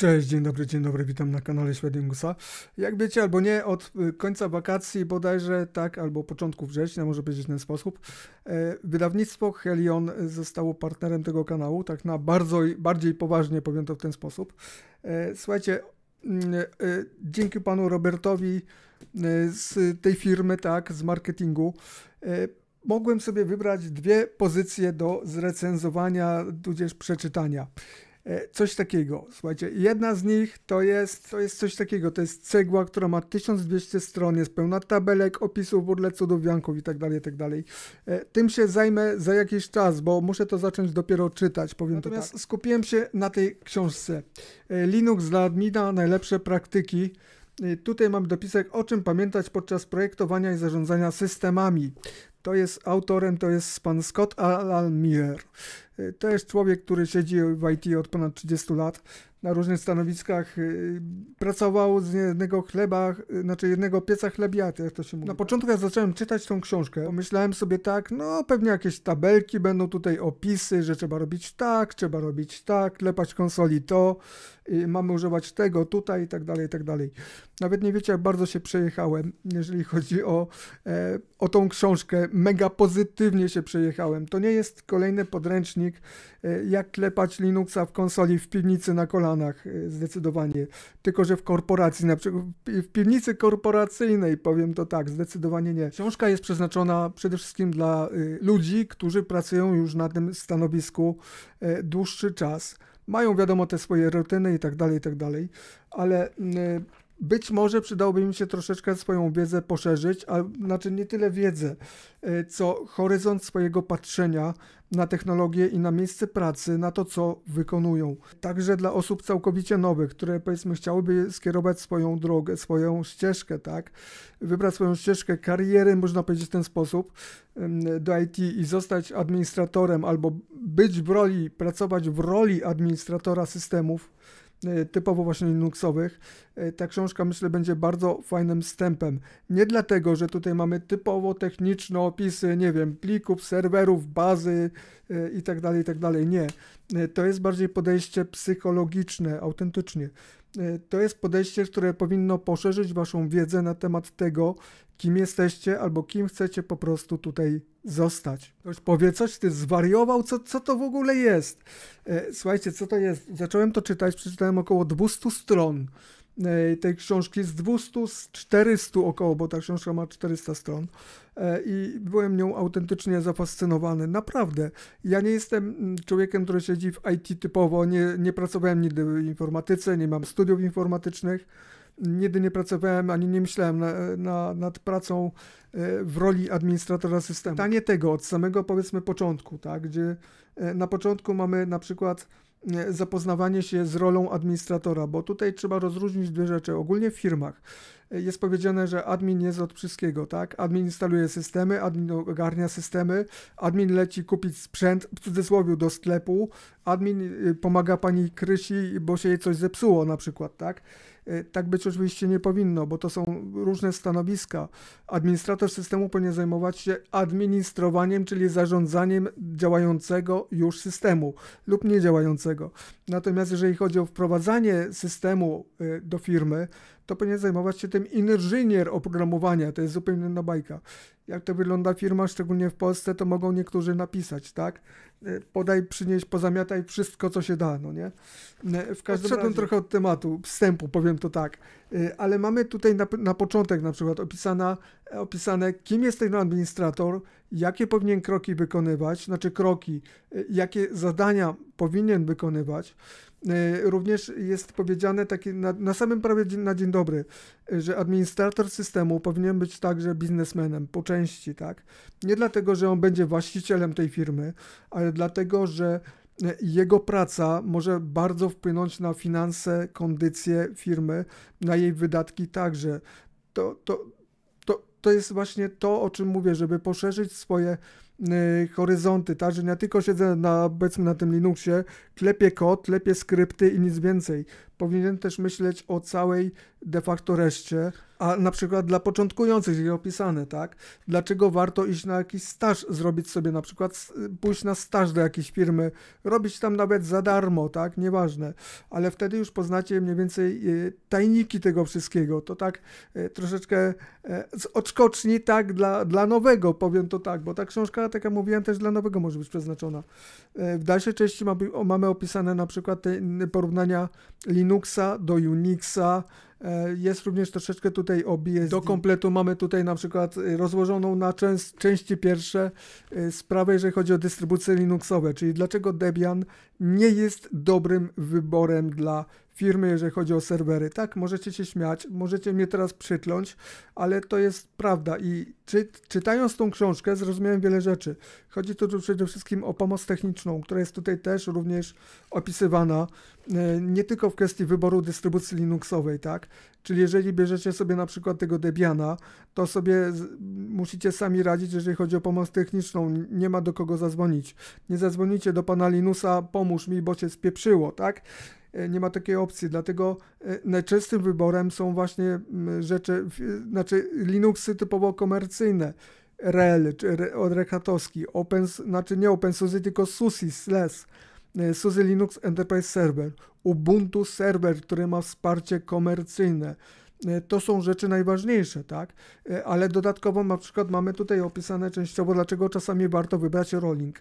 Cześć, dzień dobry, dzień dobry, witam na kanale Świadingusa. Jak wiecie albo nie, od y, końca wakacji bodajże tak, albo początku września, może powiedzieć w ten sposób, e, wydawnictwo Helion zostało partnerem tego kanału, tak na bardzo, bardziej poważnie powiem to w ten sposób. E, słuchajcie, mm, e, dzięki panu Robertowi z tej firmy, tak, z marketingu, mogłem sobie wybrać dwie pozycje do zrecenzowania, tudzież przeczytania. E, coś takiego. Słuchajcie, jedna z nich to jest, to jest coś takiego, to jest cegła, która ma 1200 stron, jest pełna tabelek, opisów, burle cudowianków i tak dalej, tak dalej. E, tym się zajmę za jakiś czas, bo muszę to zacząć dopiero czytać, powiem Natomiast to tak. skupiłem się na tej książce. E, Linux dla admina, najlepsze praktyki. Tutaj mam dopisek, o czym pamiętać podczas projektowania i zarządzania systemami. To jest autorem, to jest pan Scott Alan Miller. Y, to jest człowiek, który siedzi w IT od ponad 30 lat, na różnych stanowiskach, y, pracował z jednego chleba, y, znaczy jednego pieca chlebiaty, jak to się mówi. Na początku ja zacząłem czytać tą książkę, pomyślałem sobie tak, no pewnie jakieś tabelki, będą tutaj opisy, że trzeba robić tak, trzeba robić tak, klepać konsoli to, mamy używać tego tutaj i tak dalej, i tak dalej. Nawet nie wiecie, jak bardzo się przejechałem, jeżeli chodzi o, e, o tą książkę, mega pozytywnie się przejechałem. To nie jest kolejny podręcznik, filmik, e, jak klepać Linuxa w konsoli w piwnicy na kolanach, e, zdecydowanie. Tylko, że w korporacji, na przykład w piwnicy korporacyjnej, powiem to tak, zdecydowanie nie. Książka jest przeznaczona przede wszystkim dla y, ludzi, którzy pracują już na tym stanowisku e, dłuższy czas. Mają wiadomo te swoje rutyny i tak dalej, i tak dalej, ale mm, być może przydałoby mi się troszeczkę swoją wiedzę poszerzyć, a znaczy nie tyle wiedzę, e, co horyzont swojego patrzenia na technologię i na miejsce pracy, na to, co wykonują. Także dla osób całkowicie nowych, które powiedzmy chciałyby skierować swoją drogę, swoją ścieżkę, tak? Wybrać swoją ścieżkę kariery, można powiedzieć w ten sposób, do IT i zostać administratorem albo być w roli, pracować w roli administratora systemów E, typowo właśnie Linuxowych, e, ta książka myślę będzie bardzo fajnym wstępem. Nie dlatego, że tutaj mamy typowo techniczne opisy, nie wiem, plików, serwerów, bazy e, i tak dalej, tak dalej. Nie. To jest bardziej podejście psychologiczne, autentycznie. To jest podejście, które powinno poszerzyć Waszą wiedzę na temat tego, kim jesteście albo kim chcecie po prostu tutaj zostać. Ktoś powie coś, ty zwariował, co, co to w ogóle jest? E, słuchajcie, co to jest? Zacząłem to czytać, przeczytałem około 200 stron e, tej książki z 200, z 400 około, bo ta książka ma 400 stron e, i byłem nią autentycznie zafascynowany. Naprawdę. Ja nie jestem mm, człowiekiem, który siedzi w IT typowo, nie, nie pracowałem nigdy w informatyce, nie mam studiów informatycznych, nigdy nie pracowałem ani nie myślałem na, na, nad pracą e, w roli administratora systemu. Tanie tego od samego powiedzmy początku, tak, gdzie e, na początku mamy na przykład e, zapoznawanie się z rolą administratora, bo tutaj trzeba rozróżnić dwie rzeczy. Ogólnie w firmach jest powiedziane, że admin jest od wszystkiego, tak? Admin instaluje systemy, admin ogarnia systemy, admin leci kupić sprzęt, w cudzysłowie, do sklepu, admin y, pomaga pani Krysi, bo się jej coś zepsuło na przykład, tak? Y, tak być oczywiście nie powinno, bo to są różne stanowiska. Administrator systemu powinien zajmować się administrowaniem, czyli zarządzaniem działającego już systemu lub niedziałającego. Natomiast jeżeli chodzi o wprowadzanie systemu y, do firmy, to powinien zajmować się tym inżynier oprogramowania. To jest zupełnie inna bajka jak to wygląda firma, szczególnie w Polsce, to mogą niektórzy napisać, tak? E, podaj, przynieś, pozamiataj wszystko, co się da, no nie? E, w każdym Odszedłem razie... trochę od tematu, wstępu, powiem to tak. E, ale mamy tutaj na, na początek na przykład opisana, opisane, kim jest ten administrator, jakie powinien kroki wykonywać, znaczy kroki, jakie zadania powinien wykonywać, E, również jest powiedziane na, na samym prawie dzień, na dzień dobry, e, że administrator systemu powinien być także biznesmenem po części, tak? Nie dlatego, że on będzie właścicielem tej firmy, ale dlatego, że e, jego praca może bardzo wpłynąć na finanse, kondycję firmy, na jej wydatki także. To, to, to, to jest właśnie to, o czym mówię, żeby poszerzyć swoje Y, horyzonty, tak, że ja tylko siedzę na, powiedzmy na tym Linuxie, klepię kod, klepię skrypty i nic więcej powinien też myśleć o całej de facto reszcie, a na przykład dla początkujących jest opisane, tak? Dlaczego warto iść na jakiś staż, zrobić sobie na przykład, pójść na staż do jakiejś firmy, robić tam nawet za darmo, tak? Nieważne, ale wtedy już poznacie mniej więcej e, tajniki tego wszystkiego. To tak e, troszeczkę e, z odskoczni, tak? Dla, dla nowego, powiem to tak, bo ta książka, tak jak mówiłem, też dla nowego może być przeznaczona. W dalszej części mamy opisane na przykład porównania linii Linuxa, do Unixa, E, jest również troszeczkę tutaj o Do kompletu mamy tutaj na przykład y, rozłożoną na częs- części pierwsze y, sprawę, jeżeli chodzi o dystrybucje Linuxowe, czyli dlaczego Debian nie jest dobrym wyborem dla firmy, jeżeli chodzi o serwery. Tak, możecie się śmiać, możecie mnie teraz przykląć, ale to jest prawda i czy, czytając tą książkę zrozumiałem wiele rzeczy. Chodzi tu przede wszystkim o pomoc techniczną, która jest tutaj też również opisywana, y, nie tylko w kwestii wyboru dystrybucji Linuxowej, tak, Czyli jeżeli bierzecie sobie na przykład tego Debiana, to sobie musicie sami radzić, jeżeli chodzi o pomoc techniczną. Nie ma do kogo zadzwonić. Nie zadzwonicie do pana Linusa, pomóż mi, bo cię spieprzyło, tak? E, nie ma takiej opcji, dlatego e, najczęstszym wyborem są właśnie rzeczy, znaczy Linuxy typowo komercyjne. REL, czy od Rekatowski, open, znaczy nie OpenSUSE, tylko SUSI, e SLES. Y, SUSE Linux Enterprise Server, Ubuntu Server, który ma wsparcie komercyjne. Y, to są rzeczy najważniejsze, tak? Y, ale dodatkowo na przykład mamy tutaj opisane częściowo, dlaczego czasami warto wybrać rolling.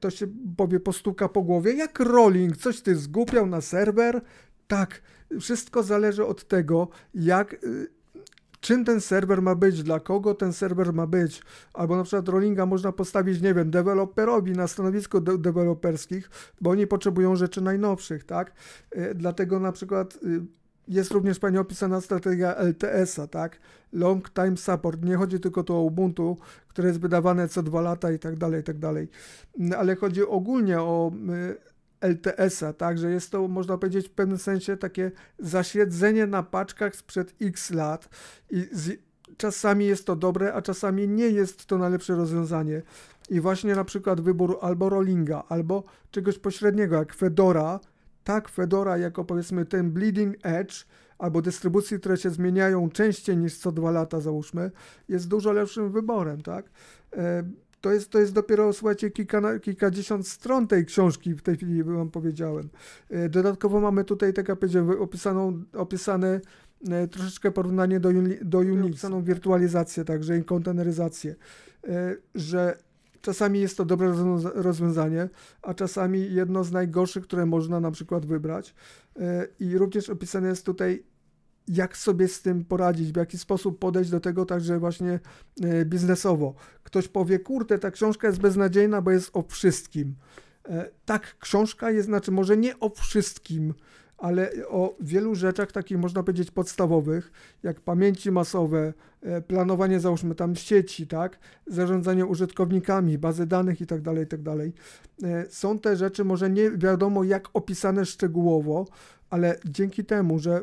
To się powie postuka po głowie, jak rolling, coś ty zgupiał na serwer? Tak, wszystko zależy od tego, jak czym ten serwer ma być, dla kogo ten serwer ma być, albo na przykład rollinga można postawić, nie wiem, deweloperowi na stanowisku de deweloperskich, bo oni potrzebują rzeczy najnowszych, tak? E, dlatego na przykład y, jest również pani opisana strategia LTS-a, tak? Long Time Support. Nie chodzi tylko tu o Ubuntu, które jest wydawane co dwa lata i tak dalej, i tak dalej. Ale chodzi ogólnie o y, LTS-a, także jest to, można powiedzieć, w pewnym sensie takie zasiedzenie na paczkach sprzed x lat i z, czasami jest to dobre, a czasami nie jest to najlepsze rozwiązanie. I właśnie na przykład wybór albo rollinga, albo czegoś pośredniego jak Fedora, tak Fedora jako powiedzmy ten bleeding edge, albo dystrybucji, które się zmieniają częściej niż co dwa lata, załóżmy, jest dużo lepszym wyborem, tak? E, to jest, to jest dopiero, słuchajcie, kilka, kilkadziesiąt stron tej książki w tej chwili wam powiedziałem. E, dodatkowo mamy tutaj, tak jak powiedziałem, opisaną, opisane e, troszeczkę porównanie do, do Unix, opisaną wirtualizację także i konteneryzację, e, że czasami jest to dobre rozwiązanie, a czasami jedno z najgorszych, które można na przykład wybrać. I również opisane jest tutaj jak sobie z tym poradzić, w jaki sposób podejść do tego także właśnie e, biznesowo. Ktoś powie, kurde, ta książka jest beznadziejna, bo jest o wszystkim. E, tak, książka jest, znaczy może nie o wszystkim, ale o wielu rzeczach takich można powiedzieć podstawowych, jak pamięci masowe, e, planowanie załóżmy tam sieci, tak, zarządzanie użytkownikami, bazy danych itd., tak itd. Tak są te rzeczy może nie wiadomo jak opisane szczegółowo, ale dzięki temu, że e,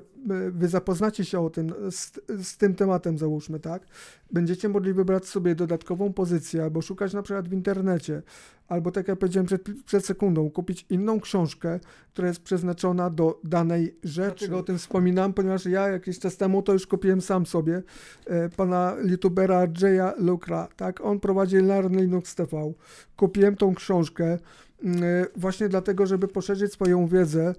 wy zapoznacie się o tym, e, z, z, tym tematem załóżmy, tak, będziecie mogli wybrać sobie dodatkową pozycję albo szukać na przykład w internecie, albo tak jak powiedziałem przed, przed sekundą, kupić inną książkę, która jest przeznaczona do danej rzeczy. Dlaczego o tym wspominam? Ponieważ ja jakiś czas temu to już kupiłem sam sobie e, pana youtubera Jaya Lukra, tak, on prowadzi Learn Linux TV. Kupiłem tą książkę mm, e, właśnie dlatego, żeby poszerzyć swoją wiedzę,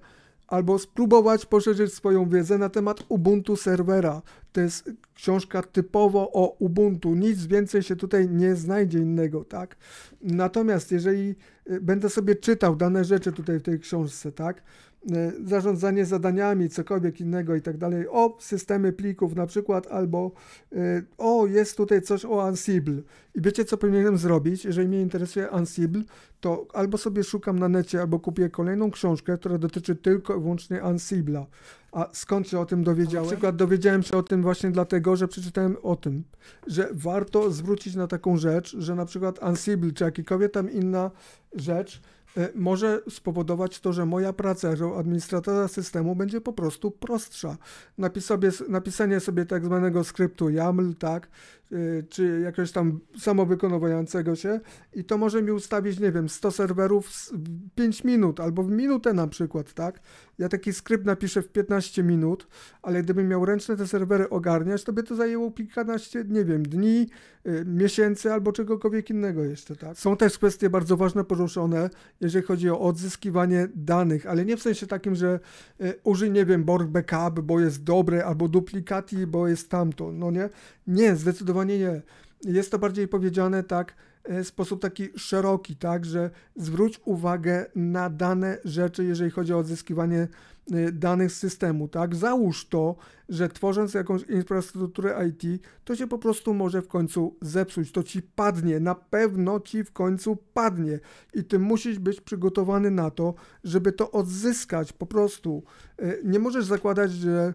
albo spróbować poszerzyć swoją wiedzę na temat Ubuntu serwera. To jest książka typowo o Ubuntu, nic więcej się tutaj nie znajdzie innego, tak? Natomiast jeżeli e, będę sobie czytał dane rzeczy tutaj w tej książce, tak? E, zarządzanie zadaniami, cokolwiek innego i tak dalej, o systemy plików na przykład, albo e, o jest tutaj coś o Ansible. I wiecie co powinienem zrobić, jeżeli mnie interesuje Ansible, to albo sobie szukam na necie, albo kupię kolejną książkę, która dotyczy tylko i wyłącznie Ansibla a skąd się o tym dowiedziałem? Na przykład dowiedziałem się o tym właśnie dlatego, że przeczytałem o tym, że warto zwrócić na taką rzecz, że na przykład Ansible czy jakikolwiek tam inna rzecz e, może spowodować to, że moja praca jako administratora systemu będzie po prostu prostsza. Napis sobie, napisanie sobie tak zwanego skryptu YAML, tak, Y, czy jakiegoś tam samowykonywania się i to może mi ustawić, nie wiem, 100 serwerów w 5 minut albo w minutę na przykład, tak? Ja taki skrypt napiszę w 15 minut, ale gdybym miał ręczne te serwery ogarniać, to by to zajęło kilkanaście, nie wiem, dni, y, miesięcy albo czegokolwiek innego jeszcze, tak? Są też kwestie bardzo ważne poruszone, jeżeli chodzi o odzyskiwanie danych, ale nie w sensie takim, że y, użyj, nie wiem, Borg Backup, bo jest dobre, albo duplikati, bo jest tamto, no nie? Nie, zdecydowanie nie. Jest to bardziej powiedziane tak e, w sposób taki szeroki, tak, że zwróć uwagę na dane rzeczy, jeżeli chodzi o odzyskiwanie e, danych z systemu, tak? Załóż to, że tworząc jakąś infrastrukturę IT, to się po prostu może w końcu zepsuć, to ci padnie, na pewno ci w końcu padnie i ty musisz być przygotowany na to, żeby to odzyskać po prostu. E, nie możesz zakładać, że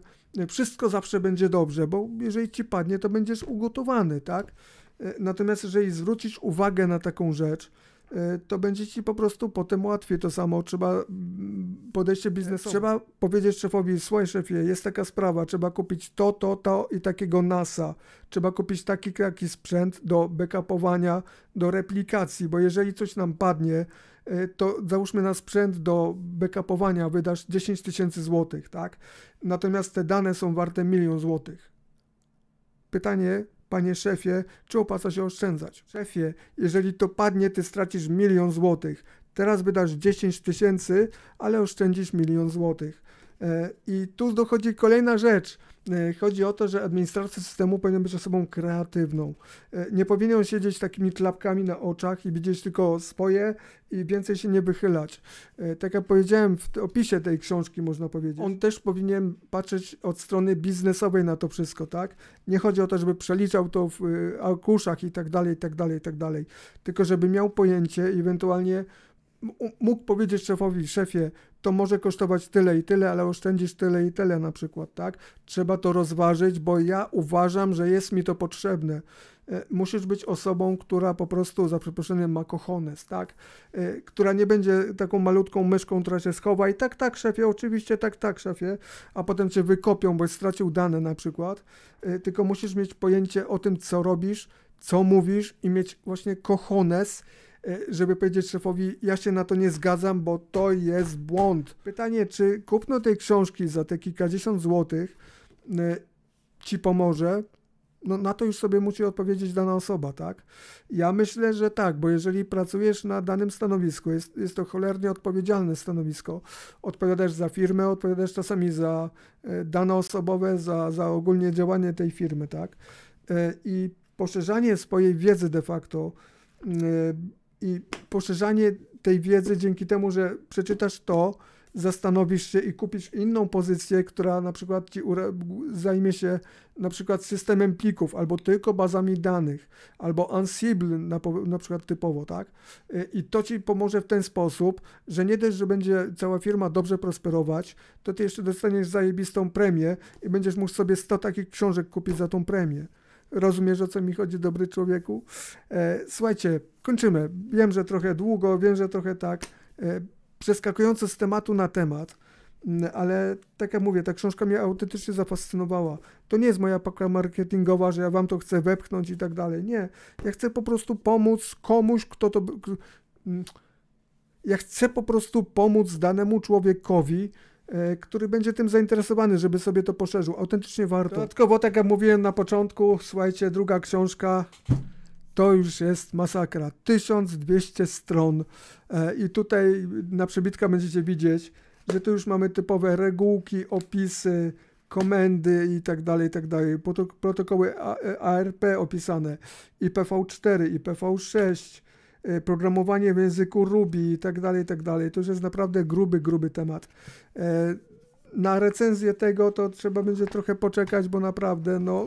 wszystko zawsze będzie dobrze, bo jeżeli ci padnie, to będziesz ugotowany, tak? E, natomiast jeżeli zwrócisz uwagę na taką rzecz, e, to będzie ci po prostu potem łatwiej to samo. Trzeba podejście biznesowe. Trzeba powiedzieć szefowi, słuchaj szefie, jest taka sprawa, trzeba kupić to, to, to i takiego NASA. Trzeba kupić taki, taki sprzęt do backupowania, do replikacji, bo jeżeli coś nam padnie, E, to załóżmy na sprzęt do backupowania wydasz 10 tysięcy złotych, tak? Natomiast te dane są warte milion złotych. Pytanie, panie szefie, czy opłaca się oszczędzać? Szefie, jeżeli to padnie, ty stracisz milion złotych. Teraz wydasz 10 tysięcy, ale oszczędzisz milion złotych. E, I tu dochodzi kolejna rzecz. E, chodzi o to, że administracja systemu powinna być osobą kreatywną. E, nie powinien siedzieć takimi klapkami na oczach i widzieć tylko swoje i więcej się nie wychylać. Tak jak powiedziałem w opisie tej książki, można powiedzieć. On też powinien patrzeć od strony biznesowej na to wszystko, tak? Nie chodzi o to, żeby przeliczał to w arkuszach i tak dalej, i tak dalej, i tak dalej. Tylko żeby miał pojęcie i ewentualnie mógł powiedzieć szefowi, szefie, to może kosztować tyle i tyle, ale oszczędzisz tyle i tyle na przykład, tak? Trzeba to rozważyć, bo ja uważam, że jest mi to potrzebne. E, musisz być osobą, która po prostu, za przeproszeniem, ma kochones, tak? E, która nie będzie taką malutką myszką, która się schowa i tak, tak, szefie, oczywiście, tak, tak, szefie, a potem cię wykopią, bo stracił dane na przykład. E, tylko musisz mieć pojęcie o tym, co robisz, co mówisz i mieć właśnie kochones, E, żeby powiedzieć szefowi, ja się na to nie zgadzam, bo to jest błąd. Pytanie, czy kupno tej książki za te kilkadziesiąt złotych e, ci pomoże? No na to już sobie musi odpowiedzieć dana osoba, tak? Ja myślę, że tak, bo jeżeli pracujesz na danym stanowisku, jest, jest to cholernie odpowiedzialne stanowisko, odpowiadasz za firmę, odpowiadasz czasami za e, dane osobowe, za, za ogólnie działanie tej firmy, tak? I poszerzanie swojej wiedzy de facto i poszerzanie tej wiedzy dzięki temu, że przeczytasz to, zastanowisz się i kupisz inną pozycję, która na przykład ci zajmie się na przykład systemem plików, albo tylko bazami danych, albo Ansible na, na przykład typowo, tak? I to ci pomoże w ten sposób, że nie dość, że będzie cała firma dobrze prosperować, to ty jeszcze dostaniesz zajebistą premię i będziesz mógł sobie 100 takich książek kupić za tą premię. Rozumiesz, o co mi chodzi, dobry człowieku? E, słuchajcie, kończymy. Wiem, że trochę długo, wiem, że trochę tak. E, przeskakująco z tematu na temat, mm, ale tak jak mówię, ta książka mnie autentycznie zafascynowała. To nie jest moja paka marketingowa, że ja wam to chcę wepchnąć i tak dalej. Nie. Ja chcę po prostu pomóc komuś, kto to. Mm, ja chcę po prostu pomóc danemu człowiekowi, E, który będzie tym zainteresowany, żeby sobie to poszerzył. Autentycznie warto. Dodatkowo, tak jak mówiłem na początku, słuchajcie, druga książka to już jest masakra. 1200 stron. E, I tutaj na przebitka będziecie widzieć, że tu już mamy typowe regułki, opisy, komendy i tak dalej, i tak dalej. Protokoły ARP opisane, IPv4, IPv6, Y, programowanie w języku Ruby i tak dalej, i tak dalej. To już jest naprawdę gruby, gruby temat. E, na recenzję tego to trzeba będzie trochę poczekać, bo naprawdę, no...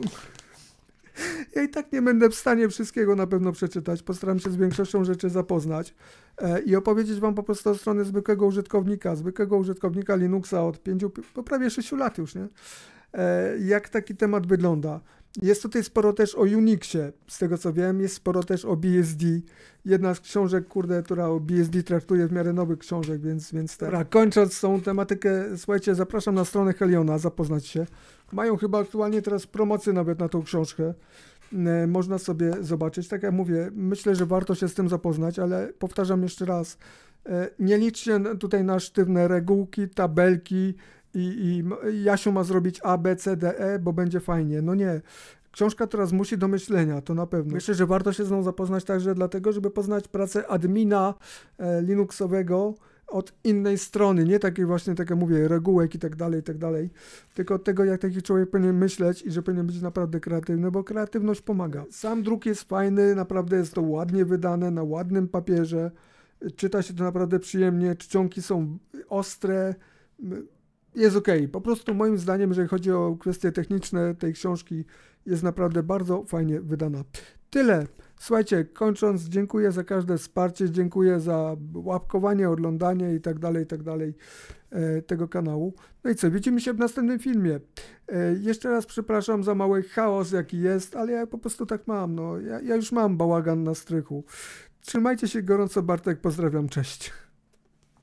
Ja i tak nie będę w stanie wszystkiego na pewno przeczytać. Postaram się z większością rzeczy zapoznać e, i opowiedzieć Wam po prostu o strony zwykłego użytkownika, zwykłego użytkownika Linuxa od 5, prawie 6 lat już, nie? E, jak taki temat wygląda. Jest tutaj sporo też o Unixie, z tego co wiem, jest sporo też o BSD. Jedna z książek, kurde, która o BSD traktuje w miarę nowych książek, więc, więc tak. Dobra, tak, kończąc tą tematykę, słuchajcie, zapraszam na stronę Heliona, zapoznać się. Mają chyba aktualnie teraz promocję nawet na tą książkę. E, można sobie zobaczyć. Tak jak mówię, myślę, że warto się z tym zapoznać, ale powtarzam jeszcze raz, e, nie liczcie tutaj na sztywne regułki, tabelki, i, i Jasiu ma zrobić A, B, C, D, E, bo będzie fajnie. No nie. Książka teraz musi do myślenia, to na pewno. Myślę, że warto się z nią zapoznać także dlatego, żeby poznać pracę admina e, Linuxowego od innej strony, nie takiej właśnie, tak jak mówię, regułek i tak dalej, i tak dalej, tylko od tego, jak taki człowiek powinien myśleć i że powinien być naprawdę kreatywny, bo kreatywność pomaga. Sam druk jest fajny, naprawdę jest to ładnie wydane, na ładnym papierze, czyta się to naprawdę przyjemnie, czcionki są ostre, jest ok. Po prostu moim zdaniem, jeżeli chodzi o kwestie techniczne tej książki, jest naprawdę bardzo fajnie wydana. Tyle. Słuchajcie, kończąc, dziękuję za każde wsparcie, dziękuję za łapkowanie, oglądanie i tak dalej, i tak dalej e, tego kanału. No i co, widzimy się w następnym filmie. E, jeszcze raz przepraszam za mały chaos, jaki jest, ale ja po prostu tak mam, no. Ja, ja już mam bałagan na strychu. Trzymajcie się gorąco, Bartek, pozdrawiam, cześć.